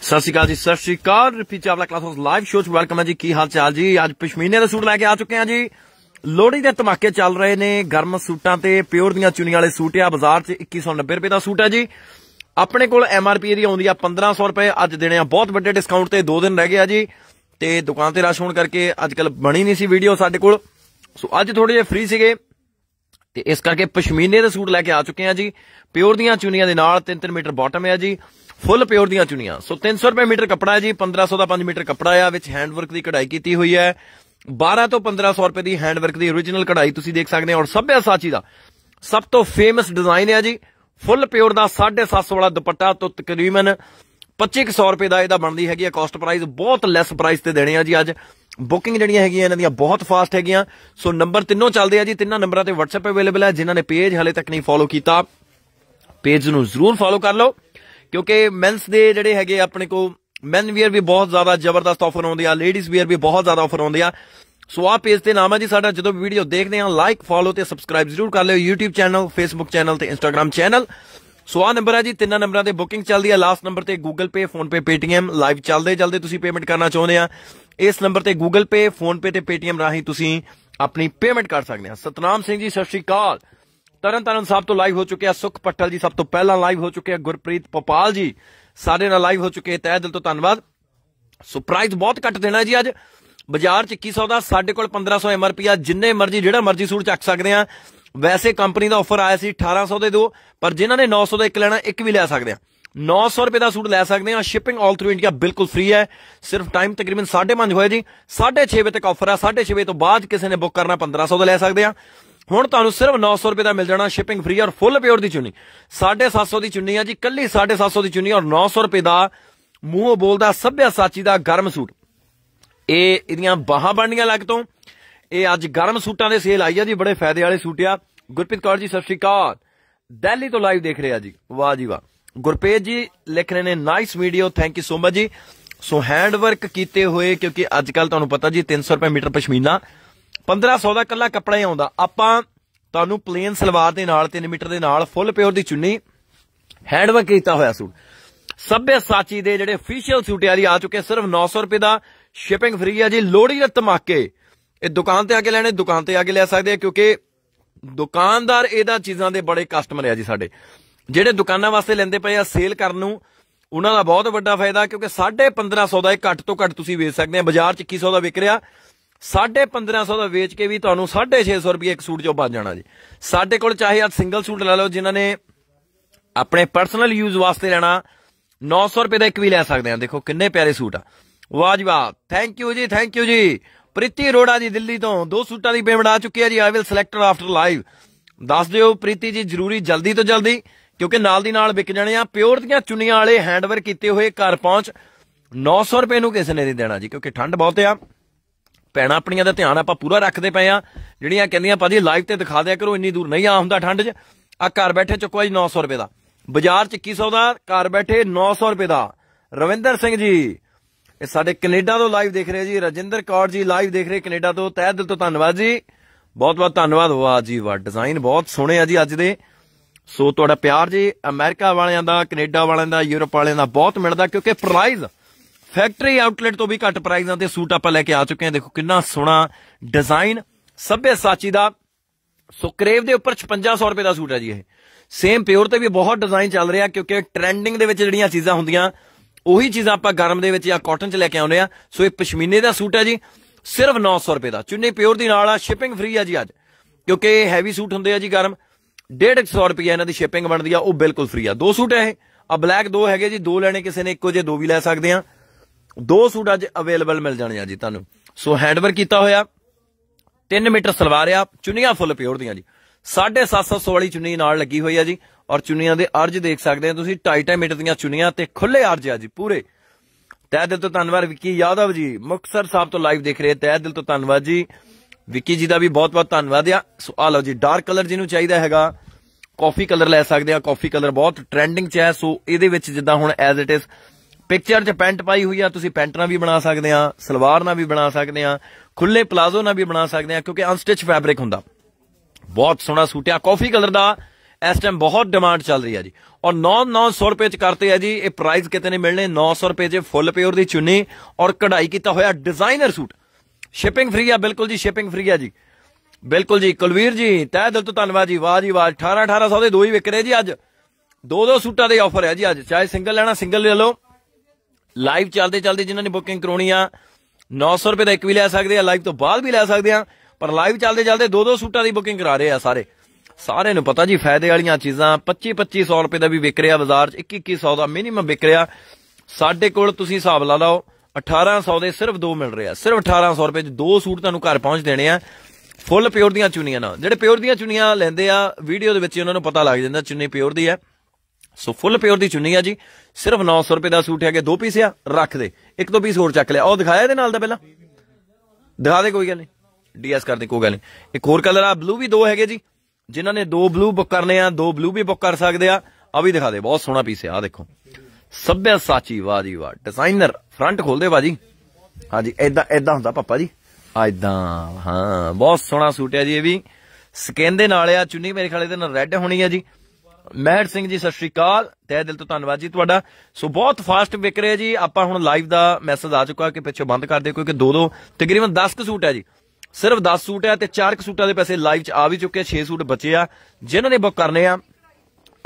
ਸਤਿ ਸ਼੍ਰੀ ਅਕਾਲ ਜੀ ਸਤਿ ਸ਼੍ਰੀ ਅਕਾਲ Ripi Chawla class house live show ਚ ਵੈਲਕਮ ਹੈ ਜੀ ਕੀ ਹਾਲ ਚਾਲ ਜੀ ਅੱਜ ਪਸ਼ਮੀਨੇ ਦੇ ਸੂਟ ਲੈ ਕੇ ਆ ਚੁੱਕੇ ਹਾਂ ਜੀ ਲੋਹੜੀ ਦੇ ਧਮਾਕੇ ਚੱਲ ਰਹੇ ਨੇ ਗਰਮ ਸੂਟਾਂ ਤੇ ਪਿਓਰ ਦੀਆਂ ਚੁੰਨੀ ਵਾਲੇ ਸੂਟ ਆ ਬਾਜ਼ਾਰ 'ਚ 2190 ਰੁਪਏ ਦਾ ਸੂਟ ਹੈ ਜੀ ਆਪਣੇ ਕੋਲ ਐਮ ਆਰ ਪੀ ਇਹਦੀ ਆਉਂਦੀ ਆ 1500 ਰੁਪਏ ਅੱਜ ਦੇਣੇ ਆ ਬਹੁਤ ਵੱਡੇ ਡਿਸਕਾਊਂਟ ਤੇ 2 ਦਿਨ ਰਹਿ ਗਏ ਆ ਜੀ ਤੇ ਦੁਕਾਨ ਤੇ ਰਸ਼ ਹੋਣ ਕਰਕੇ ਅੱਜ ਕੱਲ ਬਣੀ ਨਹੀਂ ਸੀ ਵੀਡੀਓ ਸਾਡੇ ਕੋਲ ਸੋ ਅੱਜ ਥੋੜੇ ਜਿਹਾ ਫ੍ਰੀ ਸੀਗੇ ਤੇ ਇਸ ਕਰਕੇ ਪਸ਼ਮੀਨੇ ਦੇ ਸੂਟ ਲੈ ਕੇ ਆ ਚੁੱਕੇ ਆ ਜੀ ਪਿਓਰ ਦੀਆਂ ਚੁੰਨੀਆਂ ਦੇ ਨਾਲ 3-3 ਮੀਟਰ ਬਾਟਮ ਹੈ ਜੀ ਫੁੱਲ ਪਿਓਰ ਦੀਆਂ ਚੁੰਨੀਆਂ ਸੋ 300 ਰੁਪਏ ਮੀਟਰ ਕੱਪੜਾ ਹੈ ਜੀ 1500 ਦਾ 5 ਮੀਟਰ ਕੱਪੜਾ ਆ ਵਿੱਚ ਹੈਂਡ ਵਰਕ ਦੀ ਕਢਾਈ ਕੀਤੀ ਹੋਈ ਹੈ 12 ਤੋਂ 1500 ਰੁਪਏ ਦੀ ਹੈਂਡ ਵਰਕ ਦੀ origignal ਕਢਾਈ ਤੁਸੀਂ ਦੇਖ ਸਕਦੇ ਹੋ ਔਰ ਸਭਿਆ ਸਾਚੀ ਦਾ ਸਭ ਤੋਂ ਫੇਮਸ ਡਿਜ਼ਾਈਨ ਹੈ ਜੀ ਫੁੱਲ ਪਿਓਰ ਦਾ 750 ਵਾਲਾ ਦੁਪੱਟਾ ਤੋਂ ਤਕਰੀਬਨ 2500 ਰੁਪਏ ਦਾ ਇਹਦਾ ਬਣਦੀ ਹੈਗੀ ਹੈ ਕਾਸਟ ਪ੍ਰਾਈਸ ਬਹੁਤ ਲੈਸ ਪ੍ਰਾਈਸ ਤੇ ਦੇਣੇ ਆ ਜੀ ਅੱਜ ਬੁਕਿੰਗ ਜਿਹੜੀਆਂ ਹੈਗੀਆਂ ਇਹਨਾਂ ਦੀਆਂ ਬਹੁਤ ਫਾਸਟ ਹੈਗੀਆਂ ਸੋ ਨੰਬਰ ਤਿੰਨੋਂ ਚੱਲਦੇ ਆ ਜੀ ਤਿੰਨਾਂ ਨੰਬਰਾਂ ਤੇ WhatsApp ਅਵੇਲੇਬਲ ਹੈ ਜਿਨ੍ਹਾਂ ਨੇ ਪੇਜ ਹਲੇ ਤੱਕ ਨਹੀਂ ਫੋਲੋ ਕੀਤਾ ਪੇਜ ਨੂੰ ਜ਼ਰੂਰ ਫੋਲੋ ਕਰ ਲਓ ਕਿਉਂਕਿ ਮੈਨਸ ਦੇ ਜਿਹੜੇ ਹੈਗੇ ਆਪਣੇ ਕੋ ਮੈਨ ਵੀਅਰ ਵੀ ਬਹੁਤ ਜ਼ਿਆਦਾ ਜ਼ਬਰਦਸਤ ਆਫਰ ਆਉਂਦੇ ਆ ਲੇਡੀਜ਼ ਵੀਅਰ ਵੀ ਬਹੁਤ ਜ਼ਿਆਦਾ ਆਫਰ ਆਉਂਦੇ ਆ ਸੋ ਆ ਪੇਜ ਤੇ ਨਾਮ ਹੈ ਜੀ ਸਾਡਾ ਜਦੋਂ ਵੀ ਵੀਡੀਓ ਦੇਖਦੇ ਆ ਲਾਈਕ ਫੋਲੋ ਤੇ ਸਬਸਕ੍ਰਾਈਬ ਜ਼ਰੂਰ ਕਰ ਲਿਓ YouTube ਚੈਨਲ Facebook ਚੈਨਲ ਤੇ Instagram ਚੈਨਲ ਸੋ ਆ ਨੰਬਰ ਹੈ ਜੀ ਤਿੰਨਾਂ ਨੰਬਰਾਂ ਤੇ ਬੁਕਿੰਗ ਚੱਲਦੀ ਆ ਲਾਸਟ ਨੰਬਰ ਤੇ Google Pay Phone Pay Paytm live ਚੱਲਦੇ ਚੱਲਦੇ ਤੁਸੀਂ ਪੇਮੈਂਟ ਕਰਨਾ ਚਾਹੁੰਦੇ ਆ ਇਸ ਨੰਬਰ ਤੇ Google Pay PhonePe ਤੇ Paytm ਰਾਹੀਂ ਤੁਸੀਂ ਆਪਣੀ ਪੇਮੈਂਟ ਕਰ ਸਕਦੇ ਹੋ ਸਤਨਾਮ ਸਿੰਘ ਜੀ ਸਤਿ ਸ਼੍ਰੀ ਅਕਾਲ ਤਰਨ ਤਰਨ ਸਾਹਿਬ ਤੋਂ ਲਾਈਵ ਹੋ ਚੁੱਕੇ ਆ ਸੁਖ ਪੱਟਲ ਜੀ ਸਭ ਤੋਂ ਪਹਿਲਾਂ ਲਾਈਵ ਹੋ ਚੁੱਕੇ ਆ ਗੁਰਪ੍ਰੀਤ ਪਪਾਲ ਜੀ ਸਾਡੇ ਨਾਲ ਲਾਈਵ ਹੋ ਚੁੱਕੇ ਤਹਿ ਦਿਲ ਤੋਂ ਧੰਨਵਾਦ ਸਰਪ੍ਰਾਈਜ਼ ਬਹੁਤ ਘੱਟ ਦੇਣਾ ਜੀ ਅੱਜ ਬਾਜ਼ਾਰ 'ਚ 2100 ਦਾ ਸਾਡੇ ਕੋਲ 1500 ਐਮਆਰਪੀ ਆ ਜਿੰਨੇ ਮਰਜ਼ੀ ਜਿਹੜਾ ਮਰਜ਼ੀ ਸੂਟ ਚੱਕ ਸਕਦੇ ਆ ਵੈਸੇ ਕੰਪਨੀ ਦਾ ਆਫਰ ਆਇਆ ਸੀ 1800 ਦੇ ਦੋ ਪਰ ਜਿਨ੍ਹਾਂ ਨੇ 900 ਦਾ ਇੱਕ ਲੈਣਾ ਇੱਕ ਵੀ ਲੈ ਸਕਦੇ ਆ 900 ਰੁਪਏ ਦਾ ਸੂਟ ਲੈ ਸਕਦੇ ਆ ਸ਼ਿਪਿੰਗ ਆਲ ਥਰੂ ਇੰਡੀਆ ਬਿਲਕੁਲ ਫ੍ਰੀ ਹੈ ਸਿਰਫ ਟਾਈਮ ਤਕਰੀਬਨ 5:30 ਹੋਇਆ ਜੀ 6:30 ਵਜੇ ਤੱਕ ਆਫਰ ਆ 6:30 ਵਜੇ ਤੋਂ ਬਾਅਦ ਕਿਸੇ ਨੇ ਬੁੱਕ ਕਰਨਾ 1500 ਦਾ ਲੈ ਸਕਦੇ ਆ ਹੁਣ ਤੁਹਾਨੂੰ ਸਿਰਫ 900 ਰੁਪਏ ਦਾ ਮਿਲ ਜਾਣਾ ਸ਼ਿਪਿੰਗ ਫ੍ਰੀ ਔਰ ਫੁੱਲ ਪਿਓਰ ਦੀ ਚੁੰਨੀ 750 ਦੀ ਚੁੰਨੀ ਆ ਜੀ ਕੱਲੀ 750 ਦੀ ਚੁੰਨੀ ਔਰ 900 ਰੁਪਏ ਦਾ ਮੂੰਹ ਬੋਲਦਾ ਸੱਭਿਆ ਸਾਚੀ ਦਾ ਗਰਮ ਸੂਟ ਇਹ ਇਹਦੀਆਂ ਬਾਹਾਂ ਬਣਨੀਆਂ ਲੱਗ ਤੋਂ ਇਹ ਅੱਜ ਗਰਮ ਸੂਟਾਂ ਦੇ ਸੇਲ ਆਈ ਆ ਜੀ ਬੜੇ ਫਾਇਦੇ ਵਾਲੇ ਸੂਟ ਆ ਗੁਰਪ੍ਰੀਤ ਕੌਰ ਜੀ ਸਤਿ ਸ਼੍ਰੀ ਅਕਾਲ ਦਿੱਲੀ ਤੋਂ ਲਾਈਵ ਦੇਖ ਰਹੇ ਆ ਜੀ ਵਾਹ ਜੀ ਵਾਹ ਗੁਰਪ੍ਰੀਤ ਜੀ ਲਿਖ ਰਹੇ ਨੇ nice video thank you so much ਜੀ ਸੋ ਹੈਂਡ ਵਰਕ ਕੀਤੇ ਹੋਏ ਕਿਉਂਕਿ ਅੱਜ ਕੱਲ ਤੁਹਾਨੂੰ ਪਤਾ ਜੀ 300 ਰੁਪਏ ਮੀਟਰ ਪਸ਼ਮੀਨਾ 1500 ਦਾ ਕੱਲਾ ਕੱਪੜਾ ਹੀ ਆਉਂਦਾ ਆਪਾਂ ਤੁਹਾਨੂੰ ਪਲੇਨ ਸਲਵਾਰ ਦੇ ਨਾਲ 3 ਮੀਟਰ ਦੇ ਨਾਲ ਫੁੱਲ ਪਿਓਰ ਦੀ ਚੁੰਨੀ ਹੈਂਡ ਵਰਕ ਕੀਤਾ ਹੋਇਆ ਸੂਟ ਸਭ ਸਾਚੀ ਦੇ ਜਿਹੜੇ ਅਫੀਸ਼ੀਅਲ ਸੂਟ ਆ ਆ ਚੁੱਕੇ ਸਿਰਫ 900 ਰੁਪਏ ਦਾ ਸ਼ਿਪਿੰਗ ਫ੍ਰੀ ਆ ਜੀ ਲੋੜੀ ਦੇ ਧਮਾਕੇ ਇਹ ਦੁਕਾਨ ਤੇ ਆ ਕੇ ਲੈਣੇ ਦੁਕਾਨ ਤੇ ਆ ਕੇ ਲੈ ਸਕਦੇ ਆ ਕਿਉਂਕਿ ਦੁਕਾਨਦਾਰ ਇਹਦਾ ਚੀਜ਼ਾਂ ਦੇ ਬੜੇ ਕਸਟਮਰ ਆ ਜੀ ਸਾਡੇ ਜਿਹੜੇ ਦੁਕਾਨਾਂ ਵਾਸਤੇ ਲੈਂਦੇ ਪਏ ਆ ਸੇਲ ਕਰਨ ਨੂੰ ਉਹਨਾਂ ਦਾ ਬਹੁਤ ਵੱਡਾ ਫਾਇਦਾ ਕਿਉਂਕਿ 1550 ਦਾ ਇਹ ਘੱਟ ਤੋਂ ਘੱਟ ਤੁਸੀਂ ਵੇਚ ਸਕਦੇ ਆ ਬਾਜ਼ਾਰ 'ਚ 2100 ਦਾ ਵਿਕ ਰਿਹਾ 1550 ਦਾ ਵੇਚ ਕੇ ਵੀ ਤੁਹਾਨੂੰ 650 ਰੁਪਏ ਇੱਕ ਸੂਟ 'ਚੋਂ ਬਚ ਜਾਣਾ ਜੀ ਸਾਡੇ ਕੋਲ ਚਾਹੇ ਆ ਸਿੰਗਲ ਸੂਟ ਲੈ ਲਓ ਜਿਨ੍ਹਾਂ ਨੇ ਆਪਣੇ ਪਰਸਨਲ ਯੂਜ਼ ਵਾਸਤੇ ਲੈਣਾ 900 ਰੁਪਏ ਦਾ ਇੱਕ ਵੀ ਲੈ ਸਕਦੇ ਆ ਦੇਖੋ ਕਿੰਨੇ ਪਿਆਰੇ ਸੂਟ ਆ ਵਾਹ ਜੀ ਵਾਹ ਥੈਂਕ ਯੂ ਜੀ ਥੈਂਕ ਯੂ ਜੀ ਪ੍ਰੀਤੀ ਰੋੜਾ ਜੀ ਦਿੱਲੀ ਤੋਂ ਦੋ ਸੂਟਾਂ ਦੀ ਪੇਮੈਂਟ ਆ ਚੁੱਕੀ ਹੈ ਜੀ I will select after live ਦੱਸ ਦਿਓ ਪ੍ਰੀਤੀ ਜੀ ਜ਼ਰੂਰੀ ਜਲਦੀ ਤੋਂ ਜਲਦੀ ਕਿਉਂਕਿ ਨਾਲ ਦੀ ਨਾਲ ਵਿਕ ਜਾਣੇ ਆ ਪਿਓਰ ਦੀਆਂ ਚੁੰਨੀਆਂ ਵਾਲੇ ਹੈਂਡਵਰ ਕੀਤੇ ਹੋਏ ਘਰ ਪਹੁੰਚ 900 ਰੁਪਏ ਨੂੰ ਕਿਸੇ ਨੇ ਨਹੀਂ ਦੇਣਾ ਜੀ ਕਿਉਂਕਿ ਠੰਡ ਬਹੁਤ ਆ ਪੈਣਾ ਆਪਣੀਆਂ ਦਾ ਧਿਆਨ ਆਪਾਂ ਪੂਰਾ ਰੱਖਦੇ ਪਏ ਆ ਜਿਹੜੀਆਂ ਕਹਿੰਦੀਆਂ ਭਾਜੀ ਲਾਈਵ ਤੇ ਦਿਖਾ ਦਿਆ ਕਰੋ ਇੰਨੀ ਦੂਰ ਨਹੀਂ ਆ ਹੁੰਦਾ ਠੰਡ 'ਚ ਆ ਘਰ ਬੈਠੇ ਚੁੱਕੋ ਜੀ 900 ਰੁਪਏ ਦਾ ਬਾਜ਼ਾਰ 'ਚ 2100 ਦਾ ਘਰ ਬੈਠੇ 900 ਰੁਪਏ ਦਾ ਰਵਿੰਦਰ ਸਿੰਘ ਜੀ ਇਹ ਸਾਡੇ ਕੈਨੇਡਾ ਤੋਂ ਲਾਈਵ ਦੇਖ ਰਹੇ ਜੀ ਰਜਿੰਦਰ ਕੌਰ ਜੀ ਲਾਈਵ ਦੇਖ ਰਹੇ ਕੈਨੇਡਾ ਤੋਂ ਤਹਿ ਦਿਲ ਤੋਂ ਧੰਨਵਾਦ ਜੀ ਬਹੁਤ ਬਹੁਤ ਧੰਨਵਾਦ ਵਾਹ ਜੀ ਵਾਹ ਡਿਜ਼ਾਈਨ ਬਹੁਤ ਸੋਹਣੇ ਆ ਜੀ ਅੱਜ ਦੇ ਸੋ ਤੁਹਾਡਾ ਪਿਆਰ ਜੀ ਅਮਰੀਕਾ ਵਾਲਿਆਂ ਦਾ ਕੈਨੇਡਾ ਵਾਲਿਆਂ ਦਾ ਯੂਰਪ ਵਾਲਿਆਂ ਦਾ ਬਹੁਤ ਮਿਲਦਾ ਕਿਉਂਕਿ ਪ੍ਰਾਈਜ਼ ਫੈਕਟਰੀ ਆਊਟਲੈਟ ਤੋਂ ਵੀ ਘੱਟ ਪ੍ਰਾਈਜ਼ਾਂ ਤੇ ਸੂਟ ਆਪਾਂ ਲੈ ਕੇ ਆ ਚੁੱਕੇ ਹਾਂ ਦੇਖੋ ਕਿੰਨਾ ਸੋਹਣਾ ਡਿਜ਼ਾਈਨ ਸਭੇ ਸਾਚੀ ਦਾ ਸੋ ਕਰੇਵ ਦੇ ਉੱਪਰ 5600 ਰੁਪਏ ਦਾ ਸੂਟ ਹੈ ਜੀ ਇਹ ਸੇਮ ਪਿਓਰ ਤੇ ਵੀ ਬਹੁਤ ਡਿਜ਼ਾਈਨ ਚੱਲ ਰਿਹਾ ਕਿਉਂਕਿ ਟ੍ਰੈਂਡਿੰਗ ਦੇ ਵਿੱਚ ਜਿਹੜੀਆਂ ਚੀਜ਼ਾਂ ਹੁੰਦੀਆਂ ਉਹੀ ਚੀਜ਼ਾਂ ਆਪਾਂ ਗਰਮ ਦੇ ਵਿੱਚ ਜਾਂ ਕਾਟਨ 'ਚ ਲੈ ਕੇ ਆਉਂਦੇ ਆ ਸੋ ਇਹ ਪਸ਼ਮੀਨੇ ਦਾ ਸੂਟ ਹੈ ਜੀ ਸਿਰਫ 900 ਰੁਪਏ ਦਾ ਚੁੰਨੀ ਪਿਓਰ ਦੀ ਨਾਲ ਆ ਸ਼ਿਪਿੰਗ ਫ੍ਰੀ ਆ ਜੀ ਅੱਜ ਕਿਉਂਕਿ ਹੈਵੀ ਸੂਟ ਹੁੰਦੇ ਆ ਜੀ ਗਰਮ 150 ਰੁਪਏ ਇਹਨਾਂ ਦੀ ਸ਼ਿਪਿੰਗ ਬਣਦੀ ਆ ਉਹ ਬਿਲਕੁਲ ਫ੍ਰੀ ਆ ਦੋ ਸੂਟ ਹੈ ਇਹ ਆ ਬਲੈਕ ਦੋ ਹੈਗੇ ਜੀ ਦੋ ਲੈਣੇ ਕਿਸੇ ਨੇ ਇੱਕੋ ਜੇ ਦੋ ਵੀ ਲੈ ਸਕਦੇ ਆ ਦੋ ਸੂਟ ਅੱਜ ਅਵੇਲੇਬਲ ਮਿਲ ਜਾਣੇ ਆ ਜੀ ਤੁਹਾਨੂੰ ਸੋ ਹੈਂਡਵਰਕ ਕੀਤਾ ਹੋਇਆ 3 ਮੀਟਰ ਸਲਵਾਰ ਆ ਚੁੰਨੀਆਂ ਫੁੱਲ ਪਿਓਰ ਦੀਆਂ ਜੀ 750 ਵਾਲੀ ਚੁੰਨੀ ਨਾਲ ਲੱਗੀ ਹੋਈ ਆ ਜੀ ਔਰ ਚੁੰਨੀਆਂ ਦੇ ਅਰਜ ਦੇਖ ਸਕਦੇ ਆ ਤੁਸੀਂ ਟਾਈਟਾ ਮੀਟਰ ਦੀਆਂ ਚੁੰਨੀਆਂ ਤੇ ਖੁੱਲੇ ਅਰਜ ਆ ਜੀ ਪੂਰੇ ਤਹਿ ਦਿਲ ਤੋਂ ਧੰਨਵਾਦ ਵਿੱਕੀ ਯਾਦਵ ਜੀ ਮੁਕਸਰ ਸਾਹਿਬ ਤੋਂ ਲਾਈਵ ਦੇਖ ਰਹੇ ਤਹਿ ਦਿਲ ਤੋਂ ਧੰਨਵਾਦ ਜੀ ਵਿੱਕੀ ਜੀ ਦਾ ਵੀ ਬਹੁਤ-ਬਹੁਤ ਧੰਨਵਾਦ ਆ ਸੋ ਆ ਲਓ ਜੀ ਡਾਰਕ ਕਲਰ ਜਿਹਨੂੰ ਚਾਹੀਦਾ ਹੈਗਾ ਕਾਫੀ ਕਲਰ ਲੈ ਸਕਦੇ ਆ ਕਾਫੀ ਕਲਰ ਬਹੁਤ ਟ੍ਰੈਂਡਿੰਗ 'ਚ ਹੈ ਸੋ ਇਹਦੇ ਵਿੱਚ ਜਿੱਦਾਂ ਹੁਣ ਐਜ਼ ਇਟ ਇਜ਼ ਪਿਕਚਰ 'ਚ ਪੈਂਟ ਪਾਈ ਹੋਈ ਆ ਤੁਸੀਂ ਪੈਂਟ ਨਾਲ ਵੀ ਬਣਾ ਸਕਦੇ ਆ ਸਲਵਾਰ ਨਾਲ ਵੀ ਬਣਾ ਸਕਦੇ ਆ ਖੁੱਲੇ ਪਲਾਜ਼ੋ ਨਾਲ ਵੀ ਬਣਾ ਸਕਦੇ ਆ ਕਿਉਂਕਿ ਅਨਸਟਿਚ ਫੈਬਰਿਕ ਹੁੰਦਾ ਬਹੁਤ ਸੋਹਣਾ ਸੂਟ ਆ ਕਾਫੀ ਕਲਰ ਦਾ ਇਸ ਟਾਈਮ ਬਹੁਤ ਡਿਮਾਂਡ ਚੱਲ ਰਹੀ ਆ ਜੀ ਔਰ 9-900 ਰੁਪਏ ਚ ਕਰਤੇ ਆ ਜੀ ਇਹ ਪ੍ਰਾਈਸ ਕਿਤੇ ਨੇ ਮਿਲਣੇ 900 ਰੁਪਏ ਚ ਫੁੱਲ ਪਿਓਰ ਦੀ ਚੁੰਨੀ ਔਰ ਕਢਾਈ ਕੀਤਾ ਹੋਇਆ ਡਿਜ਼ਾਈਨਰ ਸੂਟ ਸ਼ਿਪਿੰਗ ਫ੍ਰੀ ਆ ਬਿਲਕੁਲ ਜੀ ਸ਼ਿਪਿੰਗ ਫ੍ਰੀ ਆ ਜੀ ਬਿਲਕੁਲ ਜੀ ਕੁਲਵੀਰ ਜੀ ਤਹਿ ਦਿਲ ਤੋਂ ਧੰਨਵਾਦ ਜੀ ਵਾਹ ਜੀ ਵਾਹ 18 1800 ਦੇ ਦੋ ਹੀ ਵਿਕ ਰਹੇ ਜੀ ਅੱਜ ਦੋ ਦੋ ਸੂਟਾਂ ਦੇ ਆਫਰ ਹੈ ਜੀ ਅੱਜ ਚਾਹੇ ਸਿੰਗਲ ਲੈਣਾ ਸਿੰਗਲ ਲੈ ਲਓ ਲਾਈਵ ਚੱਲਦੇ ਚੱਲਦੇ ਜਿਨ੍ਹਾਂ ਨੇ ਬੁਕਿੰਗ ਕਰਾਉਣੀ ਆ 900 ਰੁਪਏ ਦਾ ਇੱਕ ਵੀ ਲੈ ਸਕਦੇ ਆ ਲਾਈਵ ਤੋਂ ਬਾਅਦ ਵੀ ਲੈ ਸਕਦੇ ਆ ਪਰ ਲਾਈਵ ਚੱਲਦੇ ਚੱਲਦੇ ਦੋ ਦੋ ਸੂਟਾਂ ਦੀ ਬੁਕਿੰਗ ਕਰਾ ਰਹੇ ਆ ਸਾਰੇ ਸਾਰੇ ਨੂੰ ਪਤਾ ਜੀ ਫਾਇਦੇ ਵਾਲੀਆਂ ਚੀਜ਼ਾਂ 25 2500 ਰੁਪਏ ਦਾ ਵੀ ਵਿਕ ਰਿਹਾ ਬਾਜ਼ਾਰ 'ਚ 21 2100 ਦਾ ਮਿਨੀਮਮ ਵਿਕ ਰਿਹਾ ਸਾਡੇ ਕੋਲ ਤੁਸੀਂ ਹਿਸਾਬ ਲਾ ਲਓ 1800 ਦੇ ਸਿਰਫ 2 ਮਿਲ ਰਿਹਾ ਸਿਰਫ 1800 ਰੁਪਏ ਚ ਦੋ ਸੂਟ ਤੁਹਾਨੂੰ ਘਰ ਪਹੁੰਚ ਦੇਣੇ ਆ ਫੁੱਲ ਪਿਓਰ ਦੀਆਂ ਚੁੰਨੀਆਂ ਨਾਲ ਜਿਹੜੇ ਪਿਓਰ ਦੀਆਂ ਚੁੰਨੀਆਂ ਲੈਂਦੇ ਆ ਵੀਡੀਓ ਦੇ ਵਿੱਚ ਉਹਨਾਂ ਨੂੰ ਪਤਾ ਲੱਗ ਜਾਂਦਾ ਚੁੰਨੀ ਪਿਓਰ ਦੀ ਹੈ ਸੋ ਫੁੱਲ ਪਿਓਰ ਦੀ ਚੁੰਨੀ ਆ ਜੀ ਸਿਰਫ 900 ਰੁਪਏ ਦਾ ਸੂਟ ਹੈਗੇ ਦੋ ਪੀਸ ਆ ਰੱਖ ਦੇ ਇੱਕ ਤੋਂ ਪੀਸ ਹੋਰ ਚੱਕ ਲਿਆ ਉਹ ਦਿਖਾਇਆ ਇਹਦੇ ਨਾਲ ਦਾ ਪਹਿਲਾਂ ਦਿਖਾ ਦੇ ਕੋਈ ਗੱਲ ਨਹੀਂ ਡੀਐਸ ਕਰਦੇ ਕੋਈ ਗੱਲ ਨਹੀਂ ਇੱਕ ਹੋਰ ਕਲਰ ਆ ਬਲੂ ਵੀ ਦੋ ਹੈਗੇ ਜੀ ਜਿਨ੍ਹਾਂ ਨੇ ਦੋ ਬਲੂ ਬੁੱਕ ਕਰਨੇ ਆ ਦੋ ਬਲੂ ਵੀ ਬੁੱਕ ਕਰ ਸਕਦੇ ਆ ਆ ਵੀ ਦਿਖਾ ਦੇ ਬਹੁਤ ਸੋਹਣਾ ਪੀਸ ਆ ਦੇਖੋ ਸੱਭਿਆ ਸਾਚੀ ਵਾਹ ਜੀ ਵਾਹ ਡਿਜ਼ਾਈਨਰ ਫਰੰਟ ਖੋਲਦੇ ਬਾਜੀ ਹਾਂਜੀ ਐਦਾਂ ਐਦਾਂ ਹੁੰਦਾ ਪਾਪਾ ਜੀ ਆ ਐਦਾਂ ਹਾਂ ਬਹੁਤ ਸੋਹਣਾ ਸੂਟ ਹੈ ਜੀ ਇਹ ਵੀ ਸਕਿਨ ਦੇ ਨਾਲ ਆ ਚੁੰਨੀ ਮੇਰੇ ਖਿਆਲ ਦੇ ਨਾਲ ਰੈੱਡ ਹੋਣੀ ਹੈ ਜੀ ਮਹਿਰ ਸਿੰਘ ਜੀ ਸਤਿ ਸ਼੍ਰੀ ਅਕਾਲ ਤੇ ਦਿਲ ਤੋਂ ਧੰਨਵਾਦ ਜੀ ਤੁਹਾਡਾ ਸੋ ਬਹੁਤ ਫਾਸਟ ਵਿਕ ਰਿਹਾ ਜੀ ਆਪਾਂ ਹੁਣ ਲਾਈਵ ਦਾ ਮੈਸੇਜ ਆ ਚੁੱਕਾ ਕਿ ਪਿੱਛੇ ਬੰਦ ਕਰ ਦਿਓ ਕਿਉਂਕਿ ਦੋ ਦੋ ਤਕਰੀਬਨ 10 ਕ ਸੂਟ ਹੈ ਜੀ ਸਿਰਫ 10 ਸੂਟ ਹੈ ਤੇ 4 ਕ ਸੂਟਾਂ ਦੇ ਪੈਸੇ ਲਾਈਵ 'ਚ ਆ ਵੀ ਚੁੱਕੇ 6 ਸੂਟ ਬਚੇ ਆ ਜਿਨ੍ਹਾਂ ਨੇ ਬੁੱਕ ਕਰਨੇ ਆ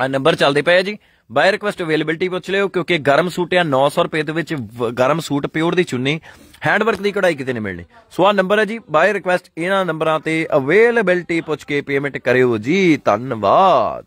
ਆ ਨੰਬਰ ਚੱਲਦੇ ਪਏ ਆ ਜੀ ਬਾਇ ਰਿਕਵੈਸਟ ਅਵੇਲੇਬਿਲਟੀ ਪੁੱਛ ਲਿਓ ਕਿਉਂਕਿ ਗਰਮ ਸੂਟਿਆਂ 900 ਰੁਪਏ ਦੇ ਵਿੱਚ ਗਰਮ ਸੂਟ ਪਿਓਰ ਦੀ ਚੁੰਨੀ ਹੈਂਡ ਵਰਕ ਦੀ ਕਢਾਈ ਕਿਤੇ ਨਹੀਂ ਮਿਲਣੀ ਸੋ ਆ ਨੰਬਰ ਹੈ ਜੀ ਬਾਇ ਰਿਕਵੈਸਟ ਇਹਨਾਂ ਨੰਬਰਾਂ ਤੇ ਅਵੇਲੇਬਿਲਟੀ ਪੁੱਛ ਕੇ ਪੇਮੈਂਟ ਕਰਿਓ ਜੀ ਧੰਨਵਾਦ